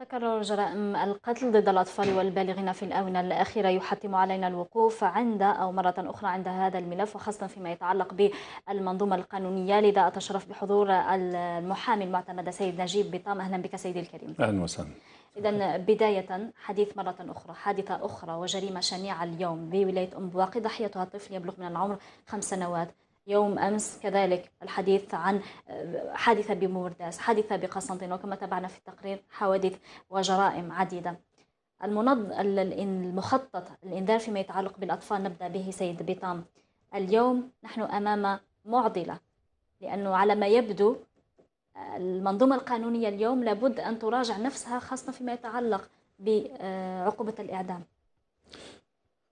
تكرر جرائم القتل ضد الأطفال والبالغين في الآونة الأخيرة يحتم علينا الوقوف عند أو مرة أخرى عند هذا الملف وخاصة فيما يتعلق بالمنظومة القانونية لذا أتشرف بحضور المحامي المعتمد سيد نجيب بطام أهلا بك سيدي الكريم أهلا وسهلا إذا بداية حديث مرة أخرى حادثة أخرى وجريمة شنيعة اليوم بولاية أم بواقي ضحيتها طفل يبلغ من العمر خمس سنوات يوم أمس كذلك الحديث عن حادثة بمورداس حادثة بقسنطين وكما تابعنا في التقرير حوادث وجرائم عديدة المنظ... المخطط الإنذار فيما يتعلق بالأطفال نبدأ به سيد بيطام اليوم نحن أمام معضلة لأنه على ما يبدو المنظومة القانونية اليوم لابد أن تراجع نفسها خاصة فيما يتعلق بعقوبة الإعدام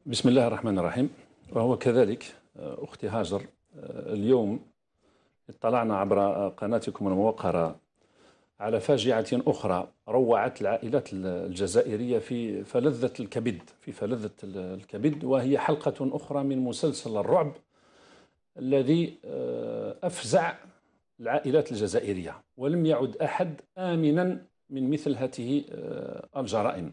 بسم الله الرحمن الرحيم وهو كذلك أختي هاجر اليوم اطلعنا عبر قناتكم الموقرة على فاجعة أخرى روعت العائلات الجزائرية في فلذة الكبد في فلذة الكبد وهي حلقة أخرى من مسلسل الرعب الذي آه، أفزع العائلات الجزائرية ولم يعد أحد آمنا من مثل هذه آه، الجرائم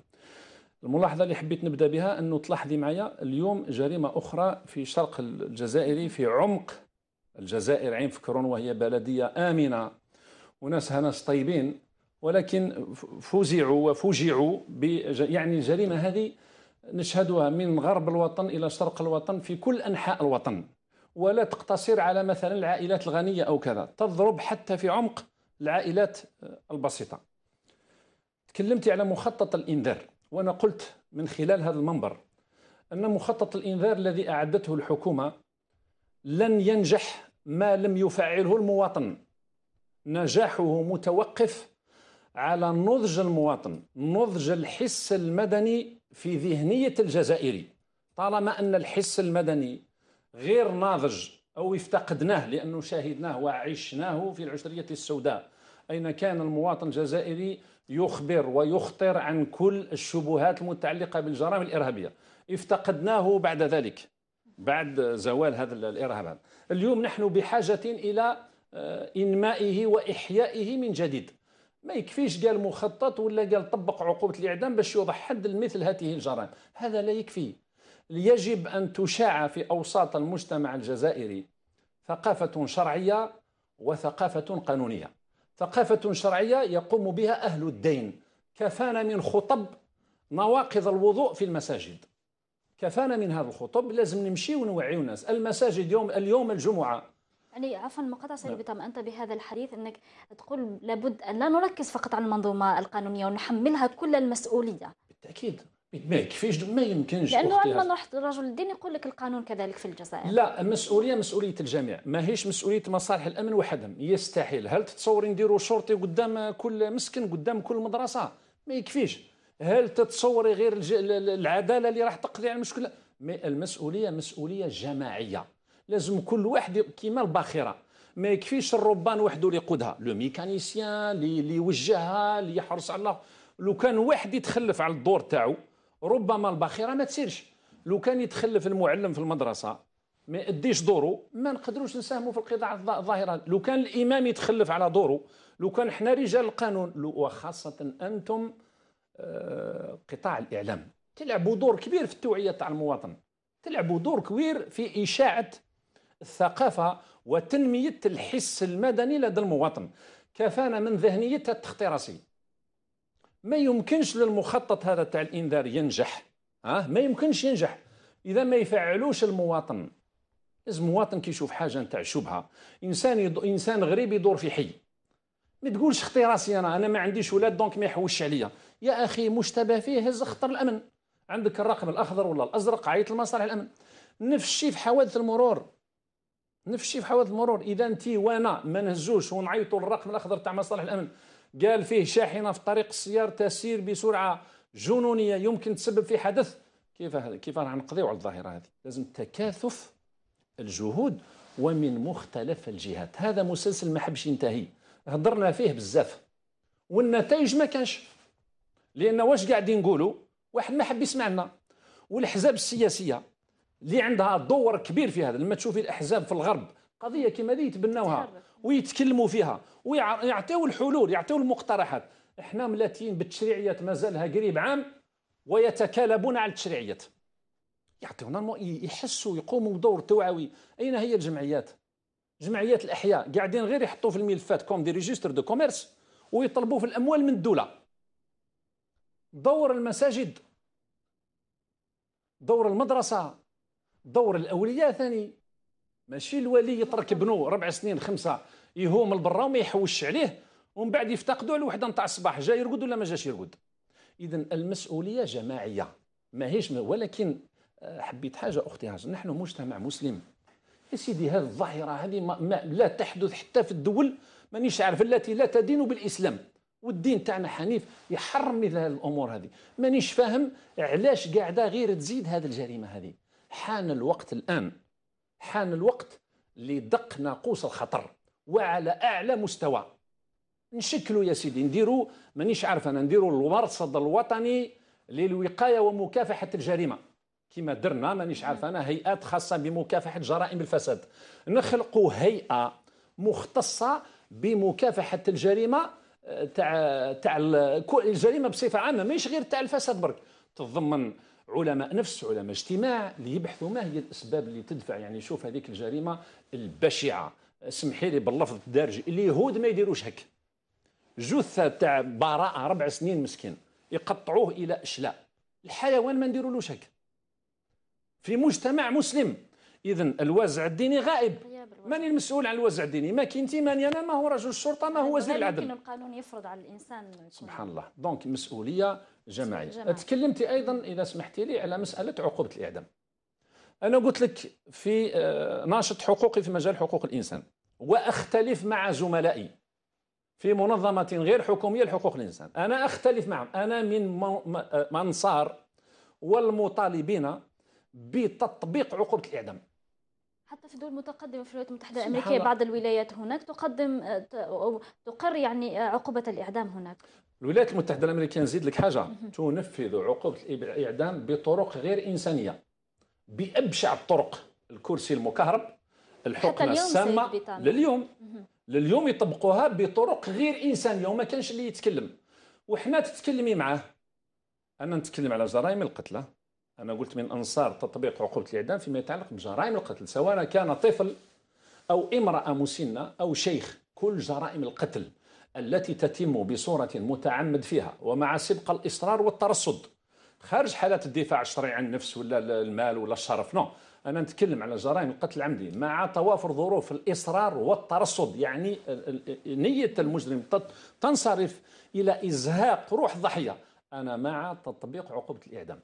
الملاحظه اللي حبيت نبدا بها انه تلاحظي معايا اليوم جريمه اخرى في شرق الجزائري في عمق الجزائر عين فكرون وهي بلديه امنه وناسها ناس طيبين ولكن فزعوا وفجعوا يعني الجريمه هذه نشهدها من غرب الوطن الى شرق الوطن في كل انحاء الوطن ولا تقتصر على مثلا العائلات الغنيه او كذا تضرب حتى في عمق العائلات البسيطه تكلمتي على مخطط الانذار وأنا قلت من خلال هذا المنبر أن مخطط الإنذار الذي أعدته الحكومة لن ينجح ما لم يفعله المواطن نجاحه متوقف على نضج المواطن نضج الحس المدني في ذهنية الجزائري طالما أن الحس المدني غير ناضج أو افتقدناه لأنه شاهدناه وعشناه في العشرية السوداء أين كان المواطن الجزائري يخبر ويخطر عن كل الشبهات المتعلقة بالجرائم الإرهابية افتقدناه بعد ذلك بعد زوال هذا الإرهاب هذا اليوم نحن بحاجة إلى آه، إنمائه وإحيائه من جديد ما يكفيش قال مخطط ولا قال طبق عقوبة الإعدام باش يوضع حد لمثل هذه الجرائم هذا لا يكفي يجب أن تشاع في أوساط المجتمع الجزائري ثقافة شرعية وثقافة قانونية ثقافة شرعية يقوم بها أهل الدين كفانا من خطب نواقض الوضوء في المساجد كفانا من هذا الخطب لازم نمشي ونوعيو الناس المساجد يوم اليوم الجمعة يعني عفوا مقاطعة سيدي بيطام نعم. انت بهذا الحديث انك تقول لابد ان لا نركز فقط على المنظومه القانونيه ونحملها كل المسؤوليه بالتاكيد ما يكفيش ما يمكنش لانه واحد رجل الدين يقول لك القانون كذلك في الجزائر لا المسؤوليه مسؤوليه الجميع ماهيش مسؤوليه مصالح الامن وحدهم يستحيل هل تتصوري نديروا شرطي قدام كل مسكن قدام كل مدرسه ما يكفيش هل تتصوري غير الج... العداله اللي راح تقضي على المشكله المسؤوليه مسؤوليه جماعيه لازم كل واحد كيما الباخره ما يكفيش الربان وحده اللي يقودها لو ميكانيسيان اللي يوجهها اللي يحرص على لو كان واحد يتخلف على الدور تاعو ربما الباخره ما تسيرش لو كان يتخلف المعلم في المدرسه ما يأديش دوره ما نقدروش نساهموا في القطاع الظاهره لو كان الامام يتخلف على دوره لو كان حنا رجال القانون وخاصه انتم آه، قطاع الاعلام تلعبوا دور كبير في التوعيه تاع المواطن تلعبوا دور كبير في اشاعه الثقافه وتنميه الحس المدني لدى المواطن كفانا من ذهنيه التخطيرسي ما يمكنش للمخطط هذا تاع الانذار ينجح ها ما يمكنش ينجح اذا ما يفعلوش المواطن لازم مواطن كيشوف حاجه نتاع شبهه انسان يض... انسان غريب يدور في حي ما تقولش اختي راسي انا انا ما عنديش ولاد دونك ما يحوش عليا يا اخي مشتبه فيه هز خطر الامن عندك الرقم الاخضر ولا الازرق عيط لمصالح الامن نفس الشيء في حوادث المرور نفس الشيء في حوادث المرور اذا انت وانا ما نهزوش ونعيطوا للرقم الاخضر تاع مصالح الامن قال فيه شاحنه في طريق السيارة تسير بسرعه جنونيه يمكن تسبب في حدث كيف هذا كيف راح نقضيو على الظاهره هذه لازم تكاثف الجهود ومن مختلف الجهات هذا مسلسل ما حبش ينتهي هضرنا فيه بزاف والنتائج ما كانش لان واش قاعدين نقولوا واحد ما حب يسمعنا والاحزاب السياسيه اللي عندها دور كبير في هذا لما تشوفي الاحزاب في الغرب قضيه كيما هذه يتبناوها ويتكلموا فيها ويعطيو الحلول يعطيو المقترحات احنا ملاتين بالتشريعيات مازالها قريب عام ويتكالبون على التشريعيات يعطيونا يحسوا يقوموا بدور توعوي اين هي الجمعيات جمعيات الاحياء قاعدين غير يحطوا في الملفات كوم دي ريجستر دو كوميرس ويطلبوا في الاموال من الدوله دور المساجد دور المدرسه دور الاولياء ثاني ماشي الولي يترك ابنه ربع سنين خمسه يهوم لبرا وما يحوش عليه ومن بعد يفتقدوا على وحده نتاع الصباح جا يرقد ولا ما جاش يرقد اذا المسؤوليه جماعيه ماهيش ولكن آه، حبيت حاجه اختي هاجر نحن مجتمع مسلم يا سيدي هذه الظاهره هذه ما ما لا تحدث حتى في الدول مانيش عارف التي لا تدين بالاسلام والدين تاعنا حنيف يحرم مثل هذه الامور هذه مانيش فاهم علاش قاعده غير تزيد هذه الجريمه هذه حان الوقت الان حان الوقت لدق ناقوس الخطر وعلى اعلى مستوى نشكلوا يا سيدي نديروا مانيش عارف انا نديروا المرصد الوطني للوقايه ومكافحه الجريمه كما درنا مانيش عارف انا هيئات خاصه بمكافحه جرائم الفساد نخلقوا هيئه مختصه بمكافحه الجريمه آه، تاع تاع الجريمه بصفه عامه ماشي غير تاع الفساد برك تضمن علماء نفس علماء اجتماع ليبحثوا ما هي الاسباب اللي تدفع يعني شوف هذيك الجريمه البشعه سمحي لي باللفظ الدارجي اليهود ما يديروش هك جثه تاع براءه ربع سنين مسكين يقطعوه الى اشلاء الحيوان ما نديرولوش هك في مجتمع مسلم اذا الوازع الديني غائب من المسؤول عن الوازع الديني ما كنتي ماني انا ما هو رجل الشرطه ما هو وزير العدل لكن القانون يفرض على الانسان سبحان الله دونك مسؤوليه جماعي. تكلمتي ايضا اذا سمحتي لي على مساله عقوبه الاعدام انا قلت لك في آه، ناشط حقوقي في مجال حقوق الانسان واختلف مع زملائي في منظمه غير حكوميه لحقوق الانسان انا اختلف معهم انا من آه، منصار والمطالبين بتطبيق عقوبه الاعدام حتى في دول متقدمه في الولايات المتحده الامريكيه بعض الولايات هناك تقدم آه، تقر يعني عقوبه الاعدام هناك الولايات المتحده الامريكيه نزيد لك حاجه تنفذ عقوبه الاعدام بطرق غير انسانيه بابشع الطرق الكرسي المكهرب الحقنه السامه لليوم لليوم يطبقوها بطرق غير انسانيه وما كانش اللي يتكلم وحنا تتكلمي معاه انا نتكلم على جرائم القتلى انا قلت من انصار تطبيق عقوبه الاعدام فيما يتعلق بجرائم القتل سواء كان طفل او امراه مسنه او شيخ كل جرائم القتل التي تتم بصورة متعمد فيها ومع سبق الإصرار والترصد خارج حالات الدفاع الشرعي عن النفس ولا المال ولا الشرف نو انا نتكلم على جرائم القتل العمدي مع توافر ظروف الاصرار والترصد يعني نيه المجرم تنصرف الى ازهاق روح الضحيه انا مع تطبيق عقوبه الاعدام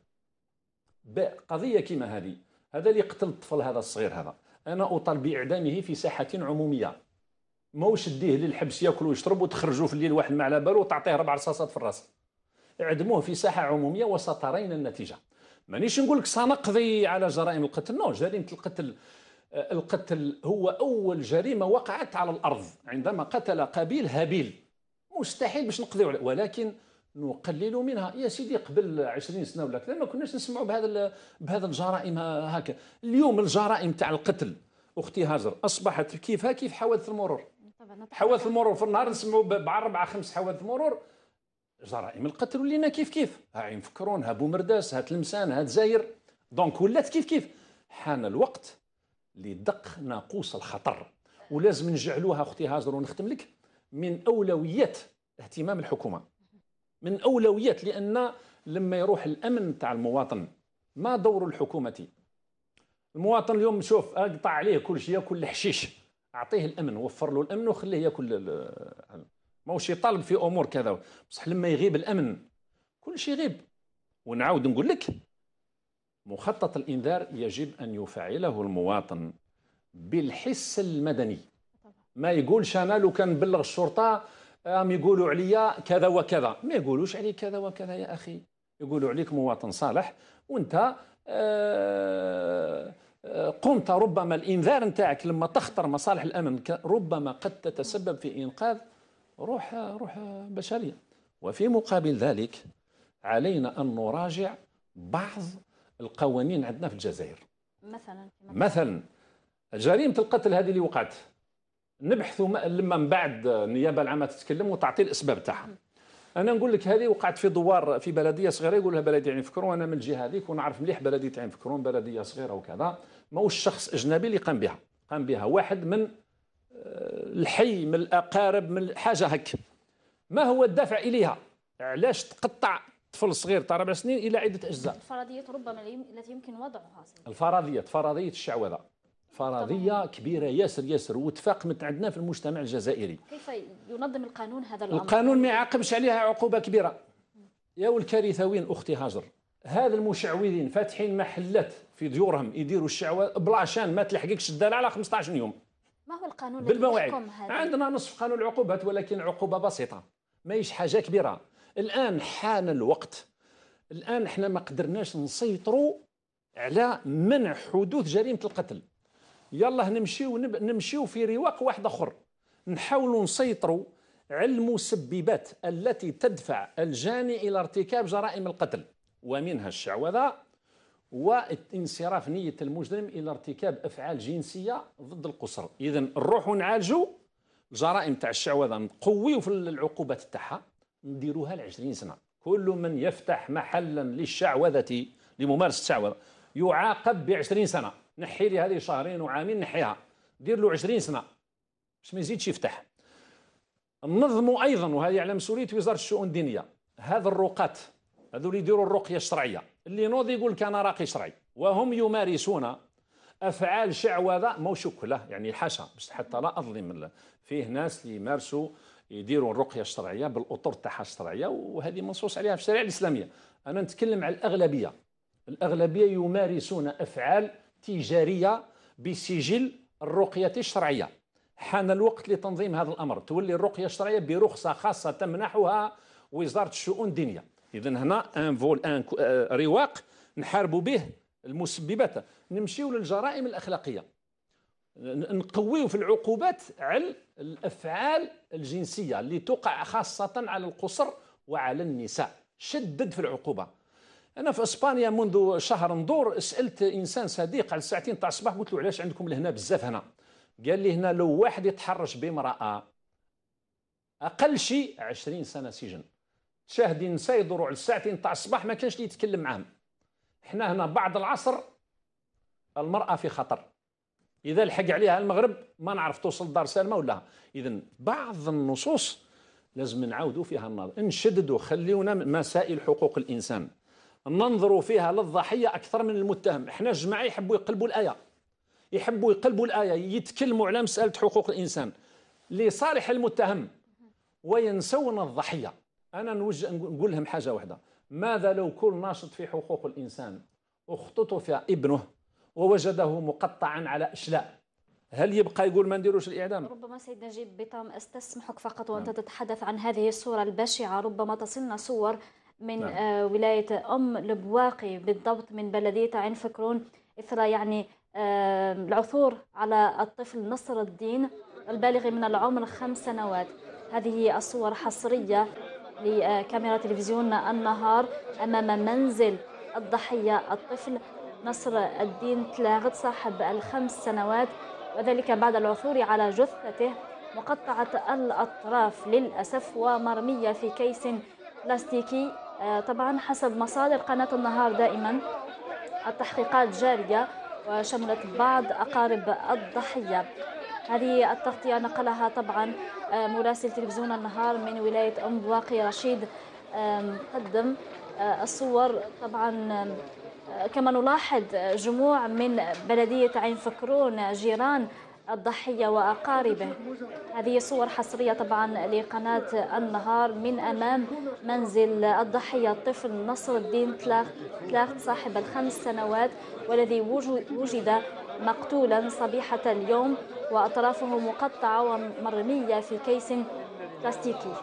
قضيه كما هذه هذا اللي قتل الطفل هذا الصغير هذا انا اطالب باعدامه في ساحه عموميه ماهوش ديه للحبس ياكل ويشرب وتخرجوا في الليل واحد ما على باله وتعطيه ربع رصاصات في الراس اعدموه في ساحه عموميه وسترين النتيجه مانيش نقول لك سنقضي على جرائم القتل نو جريمه القتل آه، القتل هو اول جريمه وقعت على الارض عندما قتل قبيل هابيل مستحيل باش نقضي عليه ولكن نقلل منها يا سيدي قبل 20 سنه ولا كذا ما كناش نسمعوا بهذا بهذا الجرائم هكا اليوم الجرائم تاع القتل اختي هاجر اصبحت كيفها كيف حوادث المرور حوادث المرور في النهار نسمعوا باربعه خمس حوادث مرور جرائم القتل ولينا كيف كيف ها عين فكرون ها بومرداس ها تلمسان ها تزاير دونك ولات كيف كيف حان الوقت لدق ناقوس الخطر ولازم نجعلوها اختي هاجر ونختم لك من اولويات اهتمام الحكومه من اولويات لان لما يروح الامن تاع المواطن ما دور الحكومه المواطن اليوم شوف اقطع عليه كل شيء كل حشيش اعطيه الامن وفر له الامن وخليه ياكل ماهوش يطالب في امور كذا بصح لما يغيب الامن كل شيء يغيب ونعاود نقول لك مخطط الانذار يجب ان يفعله المواطن بالحس المدني ما يقولش انا لو كان بلغ الشرطه راهم يقولوا عليا كذا وكذا ما يقولوش عليك كذا وكذا يا اخي يقولوا عليك مواطن صالح وانت آه قمت ربما الانذار نتاعك لما تخطر مصالح الامن ربما قد تتسبب في انقاذ روح روح بشريه وفي مقابل ذلك علينا ان نراجع بعض القوانين عندنا في الجزائر مثلا مثلا جريمه القتل هذه اللي وقعت نبحثوا لما من بعد النيابه العامه تتكلم وتعطي الاسباب تاعها انا نقول لك هذه وقعت في دوار في بلديه صغيره يقول لها بلديه عين فكرون انا من الجهه هذيك ونعرف مليح بلديه عين فكرون بلديه صغيره وكذا ماهوش شخص اجنبي اللي قام بها قام بها واحد من آه، الحي من الاقارب من حاجه هك ما هو الدافع اليها علاش تقطع طفل صغير تاع ربع سنين الى عده اجزاء الفرضيات ربما التي يمكن وضعها الفرضيات فرضيه الشعوذه فرضيه كبيره ياسر ياسر وتفاقمت عندنا في المجتمع الجزائري كيف ينظم القانون هذا الامر القانون ما يعاقبش عليها عقوبه كبيره يا والكارثه وين اختي هاجر هذا المشعوذين فاتحين محلات في ديورهم يديروا الشعوذ بلاشان ما تلحقكش الداله على 15 يوم ما هو القانون بالمواعيد عندنا نصف قانون العقوبات ولكن عقوبه بسيطه ماهيش حاجه كبيره الان حان الوقت الان احنا ما قدرناش نسيطروا على منع حدوث جريمه القتل يلا نمشيو نمشيو في رواق واحد اخر نحاولوا نسيطروا على المسببات التي تدفع الجاني الى ارتكاب جرائم القتل ومنها الشعوذه وانصراف نيه المجرم الى ارتكاب افعال جنسيه ضد القصر اذا نروحوا نعالجوا الجرائم تاع الشعوذه نقويو في العقوبات تاعها نديروها ل 20 سنه كل من يفتح محلا للشعوذه لممارسه الشعوذه يعاقب ب 20 سنه نحي لي هذه شهرين وعامين نحيها دير له 20 سنه باش ما يزيدش يفتح نظموا ايضا وهذه على مسؤوليه وزاره الشؤون الدينيه هذا الرقات هذو اللي يديروا الرقيه الشرعيه اللي ينوض يقول لك انا راقي شرعي وهم يمارسون افعال شعوذه شكله يعني حاشا باش حتى لا اظلم فيه ناس اللي يمارسوا يديروا الرقيه الشرعيه بالاطر تاعها الشرعيه وهذه منصوص عليها في الشريعه الاسلاميه انا نتكلم على الاغلبيه الاغلبيه يمارسون افعال تجاريه بسجل الرقيه الشرعيه حان الوقت لتنظيم هذا الامر تولي الرقيه الشرعيه برخصه خاصه تمنحها وزاره الشؤون الدينيه اذا هنا ان فول ان رواق نحاربوا به المسببات نمشيو للجرائم الاخلاقيه نقويو في العقوبات على الافعال الجنسيه اللي تقع خاصه على القصر وعلى النساء شدد في العقوبه انا في اسبانيا منذ شهر ندور سالت انسان صديق على الساعتين تاع الصباح قلت له علاش عندكم لهنا بزاف هنا قال لي هنا لو واحد يتحرش بامراه اقل شيء 20 سنه سجن تشاهدي نساء يدوروا على الساعتين تاع الصباح ما كانش اللي يتكلم معاهم احنا هنا بعد العصر المراه في خطر اذا لحق عليها المغرب ما نعرف توصل دار سالمه ولا اذا بعض النصوص لازم نعاودوا فيها النظر نشددوا خليونا مسائل حقوق الانسان ننظر فيها للضحيه اكثر من المتهم احنا الجماعه يحبوا يقلبوا الايه يحبوا يقلبوا الايه يتكلموا على مساله حقوق الانسان لصالح المتهم وينسون الضحيه انا نوجه نقول لهم حاجه واحده ماذا لو كل ناشط في حقوق الانسان اختطف ابنه ووجده مقطعا على اشلاء هل يبقى يقول ما نديروش الاعدام؟ ربما سيد نجيب بطام استسمحك فقط وانت نعم. تتحدث عن هذه الصوره البشعه ربما تصلنا صور من نعم. آه، ولاية أم لبواقي بالضبط من بلدية عين فكرون إثر يعني آه، العثور على الطفل نصر الدين البالغ من العمر خمس سنوات هذه الصور حصرية لكاميرا تلفزيون النهار أمام منزل الضحية الطفل نصر الدين تلاغت صاحب الخمس سنوات وذلك بعد العثور على جثته مقطعة الأطراف للأسف ومرمية في كيس بلاستيكي آه، طبعا حسب مصادر قناة النهار دائما التحقيقات جارية وشملت بعض أقارب الضحية هذه التغطية نقلها طبعا آه، مراسل تلفزيون النهار من ولاية أم بواقي رشيد قدم آه، الصور طبعا كما نلاحظ جموع من بلدية عين فكرون جيران الضحية وأقاربه هذه صور حصرية طبعا لقناة النهار من أمام منزل الضحية الطفل نصر الدين تلاخت صاحب الخمس سنوات والذي وجد مقتولا صبيحة اليوم وأطرافه مقطعة ومرمية في كيس بلاستيكي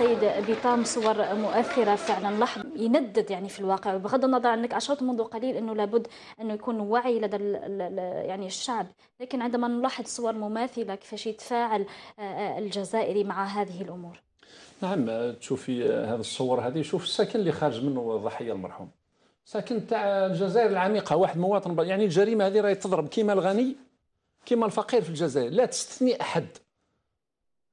السيد بيطام صور مؤثره فعلا لاحظ يندد يعني في الواقع بغض النظر انك اشرت منذ قليل انه لابد انه يكون وعي لدى يعني الشعب لكن عندما نلاحظ صور مماثله كيفاش يتفاعل آه، آه، الجزائري مع هذه الامور نعم تشوفي آه، هذه الصور هذه شوف الساكن اللي خارج منه الضحيه المرحوم ساكن تاع الجزائر العميقه واحد مواطن يعني الجريمه هذه راهي تضرب كيما الغني كيما الفقير في الجزائر لا تستثني احد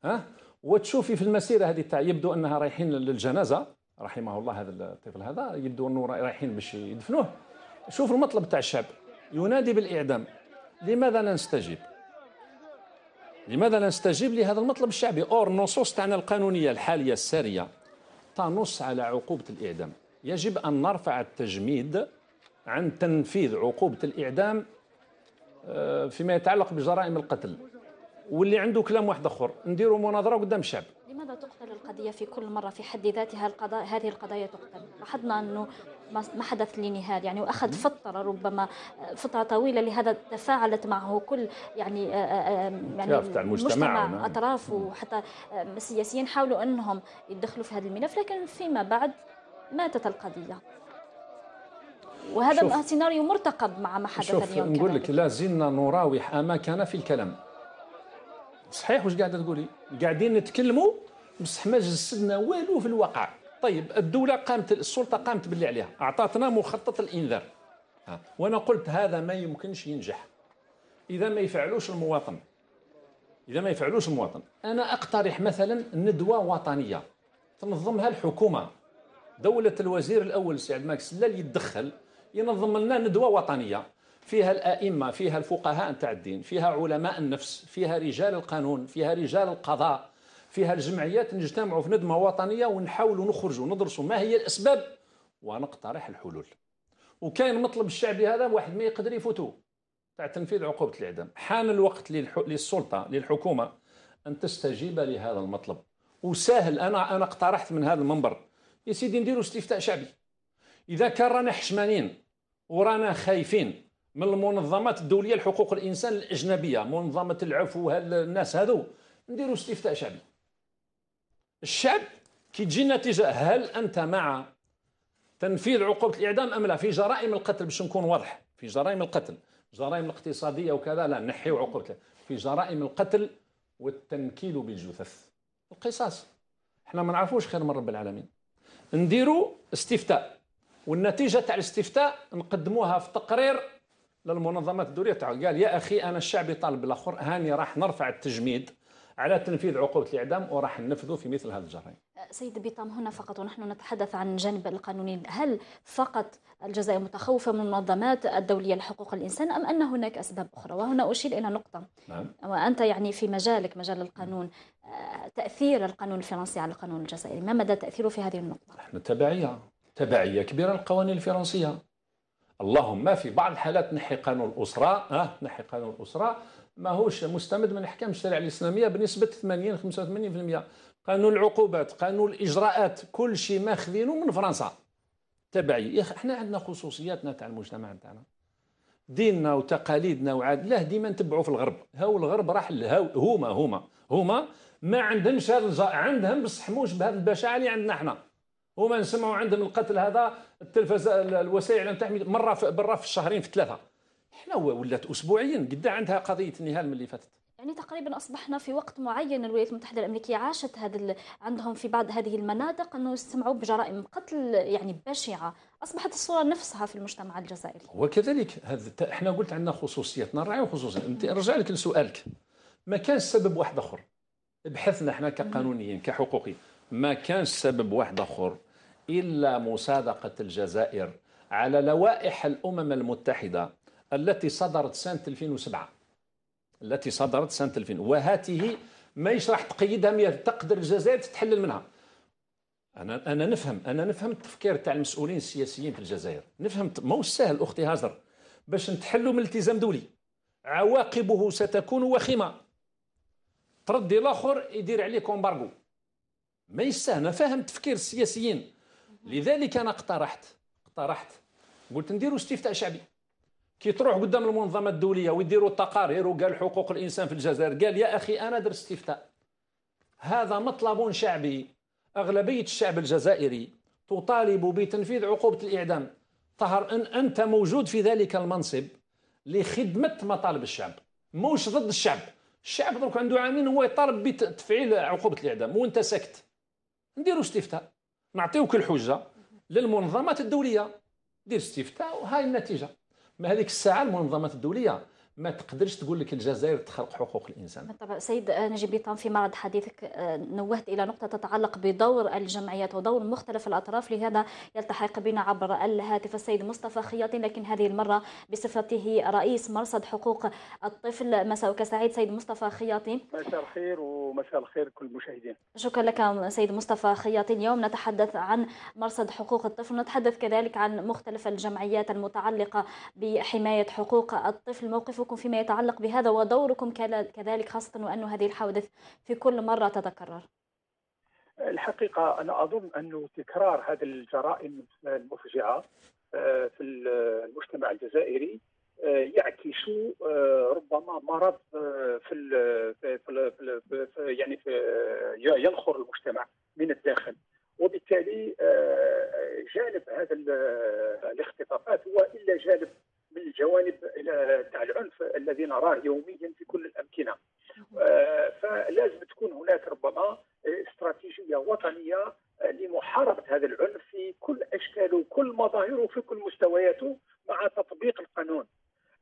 ها وتشوفي في المسيره هذه تاع يبدو انها رايحين للجنازه رحمه الله هذا الطفل هذا يبدو انه رايحين باش يدفنوه شوف المطلب تاع الشعب ينادي بالاعدام لماذا لا نستجيب لماذا لا نستجيب لهذا المطلب الشعبي اور النصوص تاعنا القانونيه الحاليه الساريه تنص على عقوبه الاعدام يجب ان نرفع التجميد عن تنفيذ عقوبه الاعدام آه، فيما يتعلق بجرائم القتل واللي عنده كلام واحد اخر نديروا مناظره قدام الشعب لماذا تقتل القضيه في كل مره في حد ذاتها القضاء هذه القضايا تقتل لاحظنا انه ما حدث لنهاد يعني واخذ فتره ربما آه، فتره طويله لهذا تفاعلت معه كل يعني آه، آه، يعني تاع المجتمع نعم. اطراف وحتى السياسيين حاولوا انهم يدخلوا في هذا الملف لكن فيما بعد ماتت القضيه وهذا سيناريو مرتقب مع ما حدث اليوم نقول لك لا زلنا نراوح اماكن في الكلام صحيح واش قاعده تقولي قاعدين نتكلموا بصح ما جسدنا والو في الواقع طيب الدوله قامت السلطه قامت باللي عليها اعطتنا مخطط الانذار وانا قلت هذا ما يمكنش ينجح اذا ما يفعلوش المواطن اذا ما يفعلوش المواطن انا اقترح مثلا ندوه وطنيه تنظمها الحكومه دوله الوزير الاول سي عبد الملك سلال يتدخل ينظم لنا ندوه وطنيه فيها الأئمة فيها الفقهاء تاع الدين فيها علماء النفس فيها رجال القانون فيها رجال القضاء فيها الجمعيات نجتمعوا في ندمة وطنية ونحاولوا نخرجوا ندرسوا ما هي الأسباب ونقترح الحلول وكاين مطلب الشعبي هذا واحد ما يقدر يفوتو تاع تنفيذ عقوبة الإعدام حان الوقت للسلطة للحكومة أن تستجيب لهذا المطلب وسهل أنا أنا اقترحت من هذا المنبر يا سيدي نديروا استفتاء شعبي إذا كان رانا حشمانين ورانا خايفين من المنظمات الدوليه لحقوق الانسان الاجنبيه منظمه العفو الناس هذو نديروا استفتاء شعبي الشعب كي تجي النتيجه هل انت مع تنفيذ عقوبه الاعدام ام لا في جرائم القتل باش نكون واضح في جرائم القتل جرائم الاقتصاديه وكذا لا نحي عقوبه في جرائم القتل والتنكيل بالجثث القصاص احنا ما نعرفوش خير من رب العالمين نديروا استفتاء والنتيجه تاع الاستفتاء نقدموها في تقرير للمنظمات الدوليه قال يا اخي انا الشعب يطالب بالاخر هاني راح نرفع التجميد على تنفيذ عقوبه الاعدام وراح ننفذه في مثل هذا الجرائم. سيد بيطام هنا فقط ونحن نتحدث عن جانب القانوني، هل فقط الجزائر متخوفه من المنظمات الدوليه لحقوق الانسان ام ان هناك اسباب اخرى؟ وهنا اشير الى نقطه نعم. وانت يعني في مجالك مجال القانون آه، تاثير القانون الفرنسي على القانون الجزائري، ما مدى تاثيره في هذه النقطه؟ نحن تبعيه تبعيه كبيره للقوانين الفرنسيه. اللهم في بعض الحالات نحي قانون الاسره اه نحي قانون الاسره ماهوش مستمد من احكام الشريعه الاسلاميه بنسبه 80 85% قانون العقوبات قانون الاجراءات كل شيء ماخذينه من فرنسا تبعي احنا عندنا خصوصياتنا تاع المجتمع تاعنا ديننا وتقاليدنا وعاد لا ديما نتبعوا في الغرب هاو الغرب راح هما هما هما ما عندهمش هذا عندهم بصح موش بهذه البشاعه اللي عندنا احنا هما نسمعوا عندهم القتل هذا التلفزه الوسائل الاعلام مره في برا في الشهرين في ثلاثه احنا ولات اسبوعيا قد عندها قضيه النهال من اللي فاتت يعني تقريبا اصبحنا في وقت معين الولايات المتحده الامريكيه عاشت هذا ال... عندهم في بعض هذه المناطق انه يستمعوا بجرائم قتل يعني بشعه اصبحت الصوره نفسها في المجتمع الجزائري وكذلك هذ... احنا قلت عندنا خصوصيتنا نراعي خصوصيتنا انت رجع لك لسؤالك ما كان سبب واحد اخر بحثنا احنا كقانونيين كحقوقي ما كان سبب واحد اخر إلا مصادقة الجزائر على لوائح الأمم المتحدة التي صدرت سنة 2007 التي صدرت سنة 2000 وهاته ماهيش راح تقيدها تقدر الجزائر تتحلل منها انا انا نفهم انا نفهم التفكير تاع المسؤولين السياسيين في الجزائر نفهم ماهوش سهل اختي هاجر باش نتحلوا من التزام دولي عواقبه ستكون وخيمه تردي الاخر يدير عليك امبارغو ما انا فاهم تفكير السياسيين لذلك انا اقترحت اقترحت قلت نديروا استفتاء شعبي كي تروح قدام المنظمه الدوليه ويديروا التقارير وقال حقوق الانسان في الجزائر قال يا اخي انا درت استفتاء هذا مطلب شعبي اغلبيه الشعب الجزائري تطالب بتنفيذ عقوبه الاعدام طهر ان انت موجود في ذلك المنصب لخدمه مطالب الشعب موش ضد الشعب الشعب درك عنده عامين هو يطالب بتفعيل عقوبه الاعدام وانت ساكت نديروا استفتاء نعطيوك الحجه للمنظمات الدوليه دير استفتاء وهاي النتيجه ما هذيك الساعه المنظمات الدوليه ما تقدرش تقول لك الجزائر تخرق حقوق الانسان طبعا سيد نجيب بيطان في معرض حديثك آه، نوهت الى نقطه تتعلق بدور الجمعيات ودور مختلف الاطراف لهذا يلتحق بنا عبر الهاتف السيد مصطفى خياطي لكن هذه المره بصفته رئيس مرصد حقوق الطفل مساءك سعيد سيد مصطفى خياطي مساء الخير ومساء الخير كل المشاهدين شكرا لك سيد مصطفى خياطي اليوم نتحدث عن مرصد حقوق الطفل نتحدث كذلك عن مختلف الجمعيات المتعلقه بحمايه حقوق الطفل موقف موقفكم فيما يتعلق بهذا ودوركم كذلك خاصة وأن هذه الحوادث في كل مرة تتكرر الحقيقة أنا أظن أن تكرار هذه الجرائم المفجعة آه، في المجتمع الجزائري آه، يعكس آه، ربما مرض في, يعني في ينخر المجتمع من الداخل وبالتالي جانب هذا الاختطافات هو الا جانب من الجوانب تاع العنف الذي نراه يوميا في كل الامكنه آه، فلازم تكون هناك ربما آه، استراتيجيه وطنيه آه، لمحاربه هذا العنف في كل اشكاله وكل مظاهره في كل مستوياته مع تطبيق القانون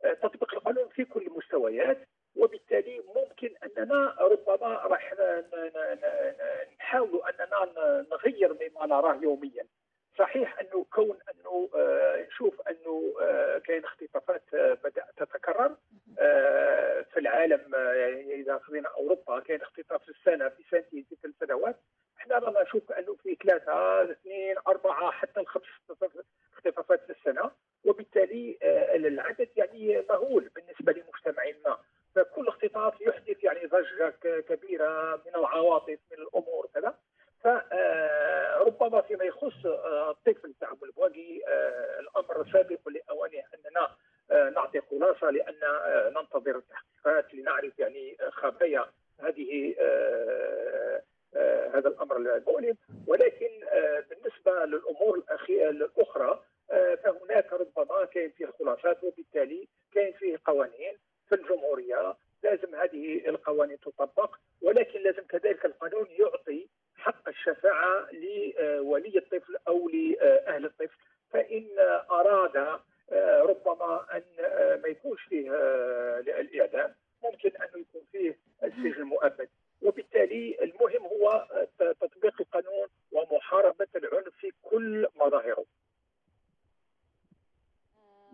تطبيق القانون في كل المستويات وبالتالي ممكن اننا ربما راح نحاول اننا نغير مما نراه يوميا صحيح انه كون ان آه، انه نشوف انه كاين اختطافات آه، بدات تتكرر آه، في العالم يعني اذا خذينا اوروبا كاين اختطاف في السنه في سنتين في ثلاث سنوات احنا رانا نشوف انه في ثلاثه اثنين اربعه حتى الخمس اختطافات في السنه وبالتالي العدد يعني مهول بالنسبه لمجتمع ما فكل اختطاف يحدث يعني ضجه كبيره من العواطف الشجاعة آه، لولي الطفل أو لأهل آه، الطفل فإن أراد آه، ربما أن ما يكونش فيه الإعدام ممكن ان يكون فيه السجن المؤبد وبالتالي المهم هو تطبيق القانون ومحاربة العنف في كل مظاهره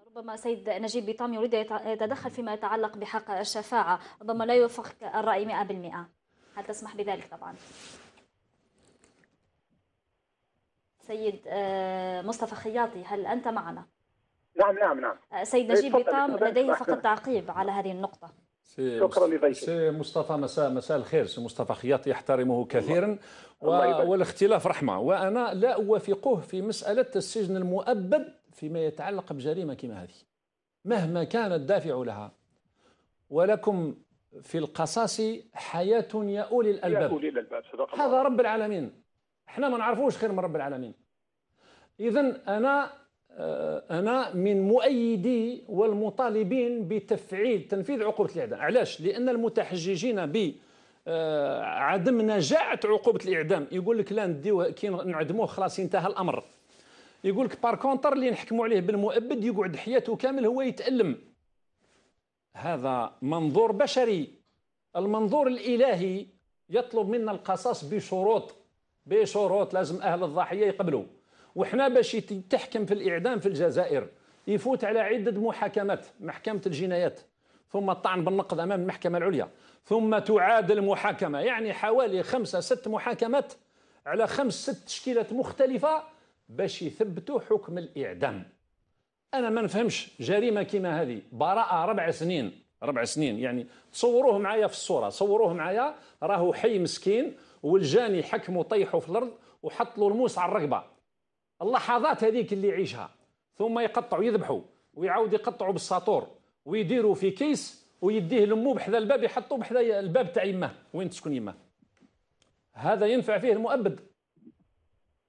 ربما سيد نجيب بيطام يريد يتدخل فيما يتعلق بحق الشفاعة ربما لا يوافقك الرأي 100% هل تسمح بذلك طبعا مصطفى خياطي هل أنت معنا؟ نعم نعم نعم أه، سيد نجيب بيطام لديه فقط تعقيب على هذه النقطة شكرا لضيفك سي مصطفى مساء مساء الخير سي مصطفى خياط يحترمه كثيرا والاختلاف رحمه وانا لا اوافقه في مساله السجن المؤبد فيما يتعلق بجريمه كما هذه مهما كان الدافع لها ولكم في القصاص حياه يا اولي الالباب يا اولي الالباب هذا رب العالمين احنا ما نعرفوش خير من رب العالمين اذا انا آه، انا من مؤيدي والمطالبين بتفعيل تنفيذ عقوبه الاعدام علاش لان المتحججين ب آه، عدم نجاعه عقوبه الاعدام يقول لك لا نديوه كي نعدموه خلاص انتهى الامر يقول لك بار كونتر اللي نحكموا عليه بالمؤبد يقعد حياته كامل هو يتالم هذا منظور بشري المنظور الالهي يطلب منا القصاص بشروط بشروط لازم اهل الضحيه يقبلوا وحنا باش يتحكم في الاعدام في الجزائر يفوت على عده محاكمات محكمه الجنايات ثم الطعن بالنقض امام المحكمه العليا ثم تعاد المحاكمه يعني حوالي خمسه ست محاكمات على خمس ست تشكيلات مختلفه باش يثبتوا حكم الاعدام انا ما نفهمش جريمه كيما هذه براءه ربع سنين ربع سنين يعني تصوروه معايا في الصوره صوروه معايا راهو حي مسكين والجاني حكمه طيحه في الارض وحط له الموس على الرقبه اللحظات هذيك اللي يعيشها ثم يقطعوا يذبحوا ويعاود يقطعوا بالساطور ويديروا في كيس ويديه لمو بحذا الباب يحطوا بحذا الباب تاع يماه وين تسكن يماه هذا ينفع فيه المؤبد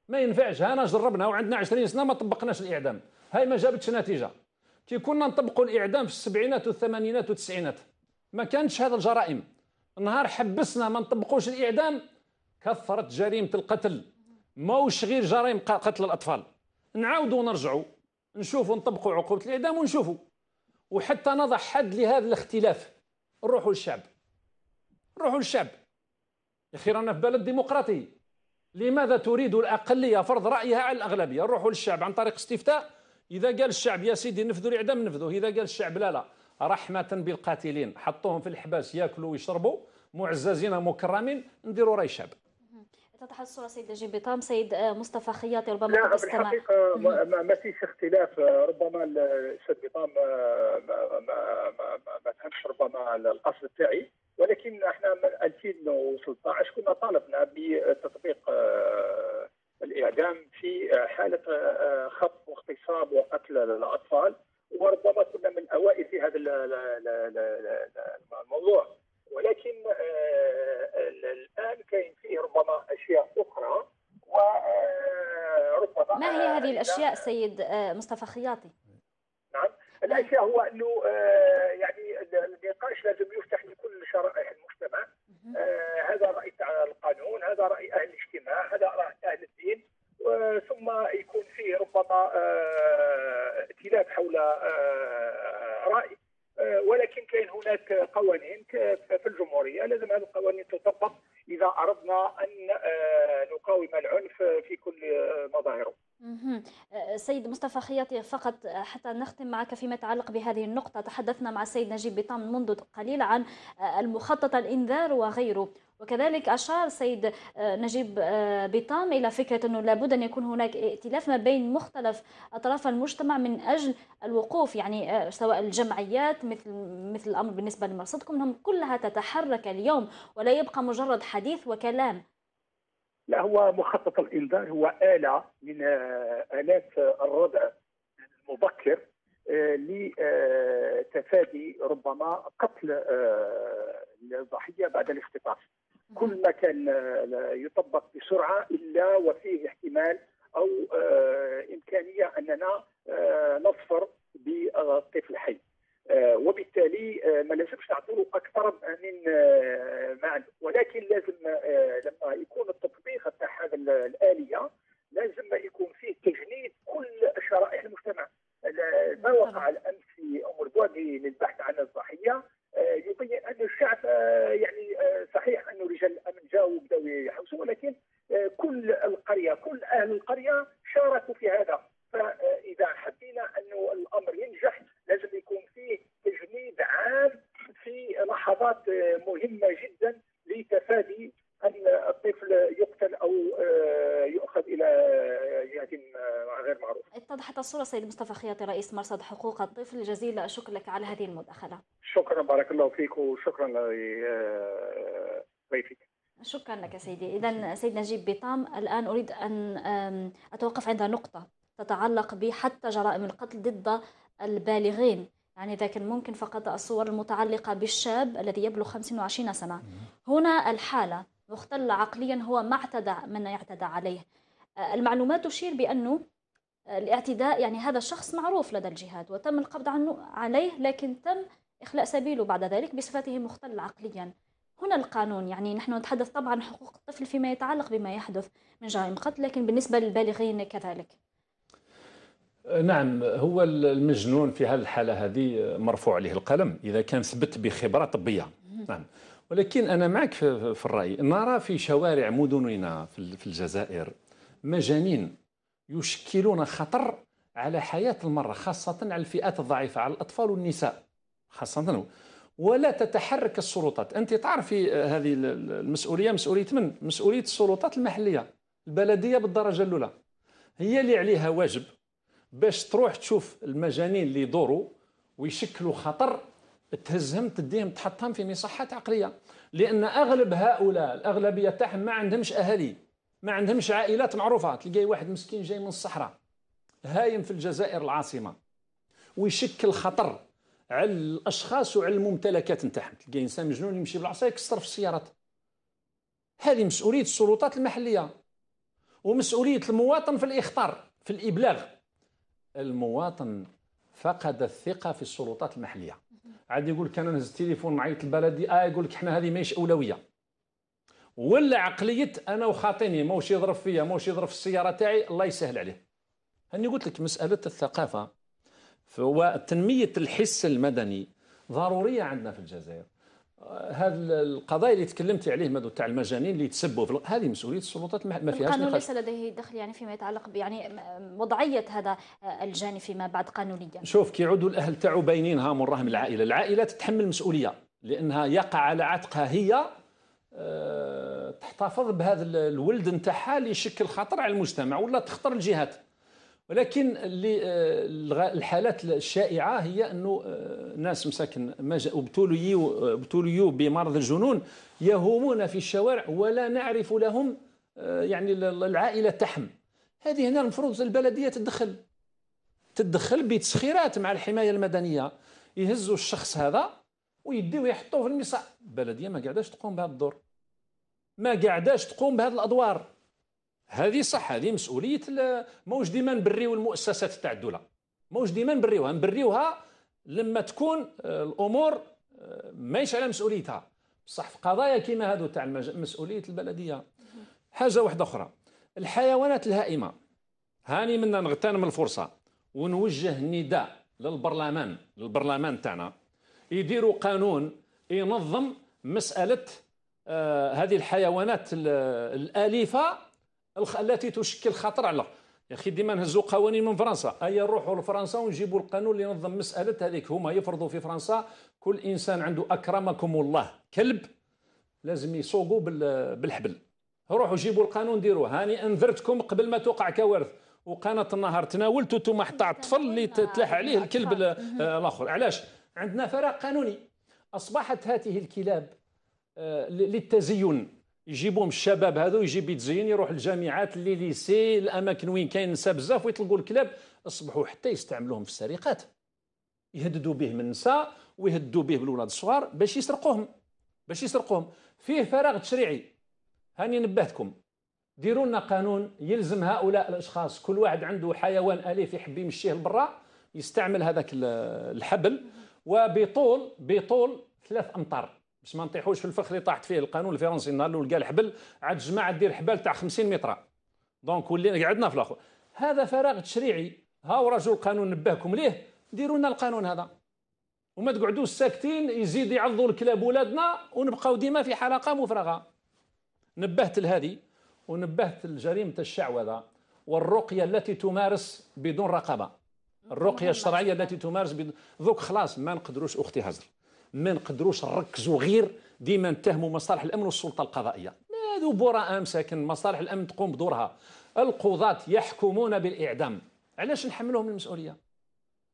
ما ينفعش هانا جربنا وعندنا 20 سنه ما طبقناش الاعدام هاي ما جابتش نتيجه كي كنا نطبقوا الاعدام في السبعينات والثمانينات والتسعينات ما كانش هذا الجرائم نهار حبسنا ما نطبقوش الاعدام كثرت جريمه القتل ماهوش غير جرائم قتل الاطفال نعاودوا نرجعوا نشوفوا نطبقوا عقوبه الاعدام ونشوفوا وحتى نضع حد لهذا الاختلاف نروحوا للشعب نروحوا للشعب يا اخي رانا في بلد ديمقراطي لماذا تريد الاقليه فرض رايها على الاغلبيه نروحوا للشعب عن طريق استفتاء اذا قال الشعب يا سيدي نفذوا الاعدام نفذوا اذا قال الشعب لا لا رحمه بالقاتلين حطوهم في الحباس ياكلوا ويشربوا معززين مكرمين نديروا راي شعب تتحصل الصورة سيد نجيب بطام سيد مصطفى خياطي ربما لا في الحقيقة ما فيش اختلاف آه، ربما السيد بطام آه، ما ما ما, ما, فهمش ربما القصد تاعي ولكن احنا من 2016 كنا طالبنا بتطبيق آه، الاعدام في حالة خطف واغتصاب وقتل الاطفال وربما كنا من الاوائل في هذا الموضوع هذه الاشياء سيد آه، مصطفى خياطي؟ نعم الاشياء هو انه آه، يعني النقاش لازم يفتح لكل شرائح المجتمع آه، هذا راي القانون هذا راي اهل الاجتماع هذا راي اهل الدين ثم يكون فيه ربما ائتلاف حول راي ولكن كاين هناك قوانين في الجمهوريه لازم هذه القوانين مصطفى خياطي فقط حتى نختم معك فيما يتعلق بهذه النقطة تحدثنا مع السيد نجيب بطام منذ قليل عن المخطط الإنذار وغيره وكذلك أشار السيد نجيب بطام إلى فكرة أنه لابد أن يكون هناك ائتلاف ما بين مختلف أطراف المجتمع من أجل الوقوف يعني سواء الجمعيات مثل مثل الأمر بالنسبة لمرصدكم هم كلها تتحرك اليوم ولا يبقى مجرد حديث وكلام لا هو مخطط الانذار هو آلة من آه، آلات الردع المبكر آه، لتفادي ربما قتل آه، الضحيه بعد الاختطاف كل ما كان يطبق بسرعه الا وفيه احتمال او امكانيه اننا نصفر بالطفل الحي. آه، وبالتالي آه، ما لازمش نعطوه اكثر من آه، ما ولكن لازم لما يكون التطبيق تاع هذا الاليه لازم يكون فيه تجنيد كل شرائح المجتمع ما وقع الامس في ام البوادي للبحث عن الضحيه يبين ان الشعب يعني صحيح انه رجال الامن جاوا وبداوا يحوسوا ولكن كل القريه كل اهل القريه شاركوا في هذا فاذا حبينا انه الامر ينجح لازم يكون فيه تجنيد عام في لحظات آه، مهمه جدا لتفادي ان الطفل يقتل او آه، يؤخذ الى آه، جهه غير معروفه. اتضحت الصوره سيد مصطفى خياطي رئيس مرصد حقوق الطفل جزيل الشكر لك على هذه المداخله. شكرا بارك الله فيك وشكرا لضيفك. شكرا لك سيدي اذا سيد نجيب بيطام الان اريد ان اتوقف عند نقطه تتعلق بحتى جرائم القتل ضد البالغين يعني إذا كان ممكن فقط الصور المتعلقة بالشاب الذي يبلغ 25 سنة هنا الحالة مختل عقليا هو ما اعتدى من يعتدى عليه آه، المعلومات تشير بأنه آه، الاعتداء يعني هذا الشخص معروف لدى الجهاد وتم القبض عنه عليه لكن تم إخلاء سبيله بعد ذلك بصفته مختل عقليا هنا القانون يعني نحن نتحدث طبعا حقوق الطفل فيما يتعلق بما يحدث من جرائم قتل لكن بالنسبة للبالغين كذلك نعم هو المجنون في هذه الحالة هذه مرفوع عليه القلم إذا كان ثبت بخبرة طبية نعم ولكن أنا معك في الرأي نرى في شوارع مدننا في الجزائر مجانين يشكلون خطر على حياة المرأة خاصة على الفئات الضعيفة على الأطفال والنساء خاصة ولا تتحرك السلطات أنت تعرفي هذه المسؤولية مسؤولية من؟ مسؤولية السلطات المحلية البلدية بالدرجة الأولى هي اللي عليها واجب باش تروح تشوف المجانين اللي يدوروا ويشكلوا خطر تهزهم تديهم تحطهم في مصحات عقليه لان اغلب هؤلاء الاغلبيه تاعهم ما عندهمش اهالي ما عندهمش عائلات معروفه تلقاي واحد مسكين جاي من الصحراء هايم في الجزائر العاصمه ويشكل خطر على الاشخاص وعلى الممتلكات نتاعهم تلقاي انسان مجنون يمشي بالعصا يكسر في السيارات هذه مسؤوليه السلطات المحليه ومسؤوليه المواطن في الاخطار في الابلاغ المواطن فقد الثقه في السلطات المحليه عاد يقول لك انا نهز التليفون نعيط البلدي اه يقول لك حنا هذه ماهيش اولويه ولا عقليه انا وخاطيني ماهوش يضرب فيا ماهوش يضرب في السياره تاعي الله يسهل عليه هاني قلت لك مساله الثقافه وتنميه الحس المدني ضروريه عندنا في الجزائر هذا القضايا اللي تكلمت عليه مادو تاع المجانين اللي يتسبوا في هذه مسؤوليه السلطات ما فيهاش القانون ليس لديه دخل يعني فيما يتعلق يعني وضعيه هذا الجاني فيما بعد قانونيا شوف كي يعودوا الاهل تاعو باينينها من رحم العائله العائله تتحمل مسؤوليه لانها يقع على عاتقها هي آه، تحتفظ بهذا الولد نتاعها اللي يشكل خطر على المجتمع ولا تخطر الجهات ولكن اللي آه، الحالات الشائعه هي انه آه، ناس مساكن ابتليوا ابتليوا بمرض الجنون يهومون في الشوارع ولا نعرف لهم آه، يعني العائله تحم هذه هنا المفروض البلديه تدخل تدخل بتسخيرات مع الحمايه المدنيه يهزوا الشخص هذا ويديوه يحطوه في المصاع البلديه ما قاعداش تقوم بهذا الدور ما قاعداش تقوم بهذه الادوار هذه صح هذه مسؤوليه موش ديما نبريو المؤسسات تاع الدوله ماهوش ديما نبريوها نبريوها لما تكون آه، الامور آه، ماهيش على مسؤوليتها بصح في قضايا كيما هادو تاع مسؤوليه البلديه حاجه واحده اخرى الحيوانات الهائمه هاني منا نغتنم الفرصه ونوجه نداء للبرلمان للبرلمان تاعنا يديروا قانون ينظم مساله آه هذه الحيوانات الاليفه التي تشكل خطر على يا اخي ديما نهزوا قوانين من فرنسا اي نروحوا لفرنسا ونجيبوا القانون اللي ينظم مساله هذيك هما يفرضوا في فرنسا كل انسان عنده اكرمكم الله كلب لازم يسوقوا بالحبل روحوا جيبوا القانون ديروه هاني انذرتكم قبل ما توقع كوارث وقناه النهر تناولتوا انتم حتى الطفل اللي تلاح عليه الكلب آه، الاخر علاش عندنا فراغ قانوني اصبحت هذه الكلاب آه، للتزين يجيبهم الشباب هذو يجيب يتزين يروح الجامعات اللي ليسي الاماكن وين كاين نساء بزاف ويطلقوا الكلاب اصبحوا حتى يستعملوهم في السرقات يهددوا به من النساء ويهددوا به بالولاد الصغار باش يسرقوهم باش يسرقوهم فيه فراغ تشريعي هاني نبهتكم ديروا لنا قانون يلزم هؤلاء الاشخاص كل واحد عنده حيوان اليف يحب يمشيه لبرا يستعمل هذاك الحبل وبطول بطول ثلاث امتار باش ما نطيحوش في الفخ اللي طاحت فيه القانون الفرنسي النهار الاول قال حبل عاد الجماعه دير حبال تاع 50 متر دونك ولينا قعدنا في الاخر هذا فراغ تشريعي هو رجل القانون نبهكم ليه ديروا لنا القانون هذا وما تقعدوش ساكتين يزيد يعضوا الكلاب ولادنا ونبقاو ديما في حلقه مفرغه نبهت لهذه ونبهت لجريمه الشعوذه والرقيه التي تمارس بدون رقابه الرقيه الشرعيه التي تمارس بدون ذوك خلاص ما نقدروش اختي هزر ما نقدروش نركزوا غير ديما نتهموا مصالح الامن والسلطه القضائيه هذو براء مساكن مصالح الامن تقوم بدورها القضاة يحكمون بالاعدام علاش نحملهم المسؤوليه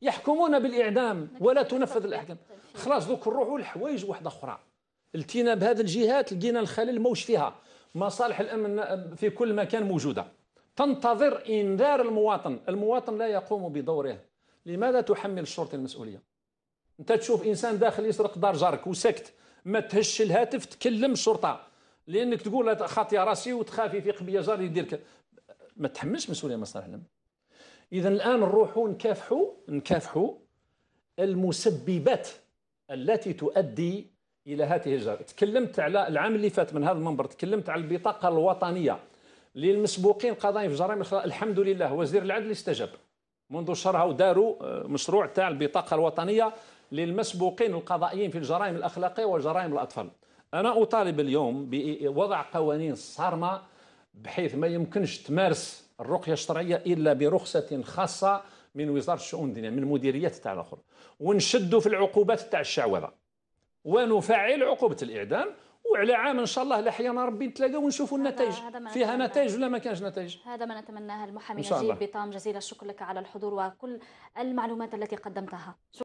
يحكمون بالاعدام ولا تنفذ الاحكام خلاص دوك نروحوا لحوايج واحده اخرى التينا بهذه الجهات لقينا الخلل موش فيها مصالح الامن في كل مكان موجوده تنتظر انذار المواطن المواطن لا يقوم بدوره لماذا تحمل الشرطه المسؤوليه انت تشوف انسان داخل يسرق دار جارك وسكت ما تهش الهاتف تكلم الشرطه لانك تقول خاطي راسي وتخافي في قبيه جاري يدير ما تحملش مسؤوليه مصالح الامن اذا الان نروحوا نكافحوا نكافحوا المسببات التي تؤدي الى هذه الجرائم تكلمت على العام اللي فات من هذا المنبر تكلمت على البطاقه الوطنيه للمسبوقين قضايا في جرائم الحمد لله وزير العدل استجاب منذ شهر وداروا آه، مشروع تاع البطاقه الوطنيه للمسبوقين القضائيين في الجرائم الأخلاقية وجرائم الأطفال أنا أطالب اليوم بوضع قوانين صارمة بحيث ما يمكنش تمارس الرقية الشرعية إلا برخصة خاصة من وزارة الشؤون الدينية من مديريات تاع الآخر ونشدوا في العقوبات تاع الشعوذة ونفعل عقوبة الإعدام وعلى عام ان شاء الله لحيانا ربي نتلاقاو ونشوفوا النتائج فيها نتائج ولا ما كانش نتائج هذا ما نتمناه المحامي نجيب بطام جزيل الشكر لك على الحضور وكل المعلومات التي قدمتها